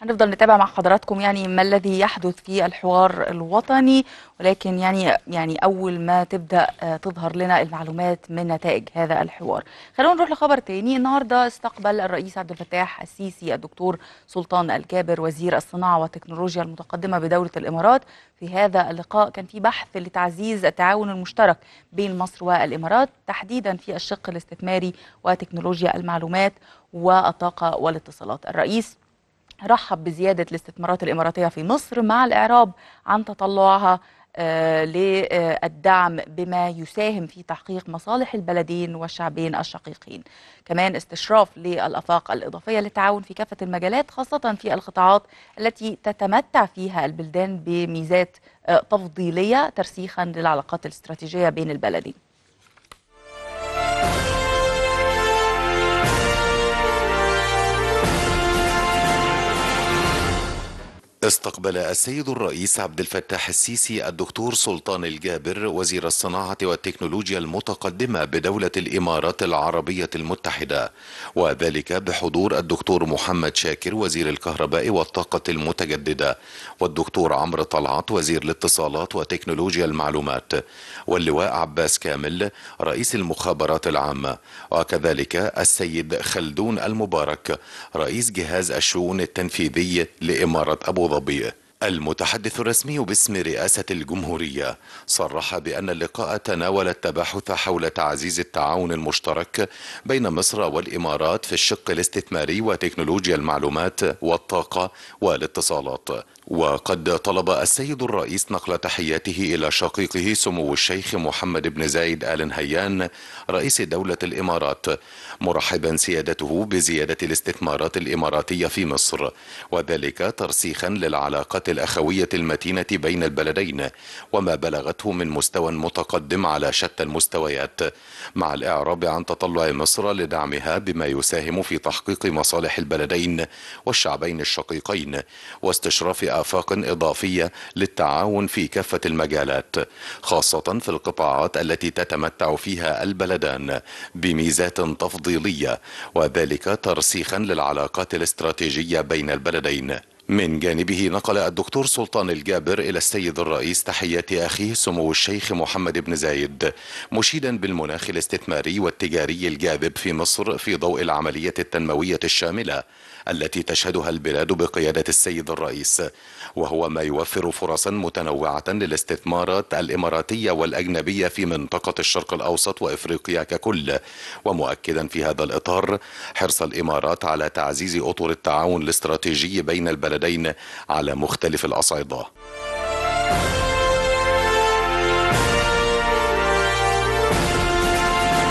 هنفضل نتابع مع حضراتكم يعني ما الذي يحدث في الحوار الوطني ولكن يعني يعني اول ما تبدا آه، تظهر لنا المعلومات من نتائج هذا الحوار. خلونا نروح لخبر تاني النهارده استقبل الرئيس عبد الفتاح السيسي الدكتور سلطان الجابر وزير الصناعه والتكنولوجيا المتقدمه بدوله الامارات في هذا اللقاء كان في بحث لتعزيز التعاون المشترك بين مصر والامارات تحديدا في الشق الاستثماري وتكنولوجيا المعلومات والطاقه والاتصالات. الرئيس رحب بزيادة الاستثمارات الإماراتية في مصر مع الإعراب عن تطلعها آه، للدعم بما يساهم في تحقيق مصالح البلدين والشعبين الشقيقين كمان استشراف للأفاق الإضافية للتعاون في كافة المجالات خاصة في القطاعات التي تتمتع فيها البلدان بميزات آه، تفضيلية ترسيخا للعلاقات الاستراتيجية بين البلدين استقبل السيد الرئيس عبد الفتاح السيسي الدكتور سلطان الجابر وزير الصناعة والتكنولوجيا المتقدمة بدولة الإمارات العربية المتحدة وذلك بحضور الدكتور محمد شاكر وزير الكهرباء والطاقة المتجددة والدكتور عمرو طلعت وزير الاتصالات وتكنولوجيا المعلومات واللواء عباس كامل رئيس المخابرات العامة وكذلك السيد خلدون المبارك رئيس جهاز الشؤون التنفيذي لإمارة أبو ظبي will المتحدث الرسمي باسم رئاسة الجمهورية صرح بأن اللقاء تناول التباحث حول تعزيز التعاون المشترك بين مصر والإمارات في الشق الاستثماري وتكنولوجيا المعلومات والطاقة والاتصالات وقد طلب السيد الرئيس نقل تحياته إلى شقيقه سمو الشيخ محمد بن زايد آل نهيان رئيس دولة الإمارات مرحبا سيادته بزيادة الاستثمارات الإماراتية في مصر وذلك ترسيخا للعلاقات الأخوية المتينة بين البلدين وما بلغته من مستوى متقدم على شتى المستويات مع الإعراب عن تطلع مصر لدعمها بما يساهم في تحقيق مصالح البلدين والشعبين الشقيقين واستشراف آفاق إضافية للتعاون في كافة المجالات خاصة في القطاعات التي تتمتع فيها البلدان بميزات تفضيلية وذلك ترسيخا للعلاقات الاستراتيجية بين البلدين من جانبه نقل الدكتور سلطان الجابر إلى السيد الرئيس تحيات أخيه سمو الشيخ محمد بن زايد مشيدا بالمناخ الاستثماري والتجاري الجاذب في مصر في ضوء العملية التنموية الشاملة التي تشهدها البلاد بقيادة السيد الرئيس وهو ما يوفر فرصا متنوعة للاستثمارات الإماراتية والأجنبية في منطقة الشرق الأوسط وإفريقيا ككل ومؤكدا في هذا الإطار حرص الإمارات على تعزيز أطر التعاون الاستراتيجي بين البلدين لدينا على مختلف الأصعدة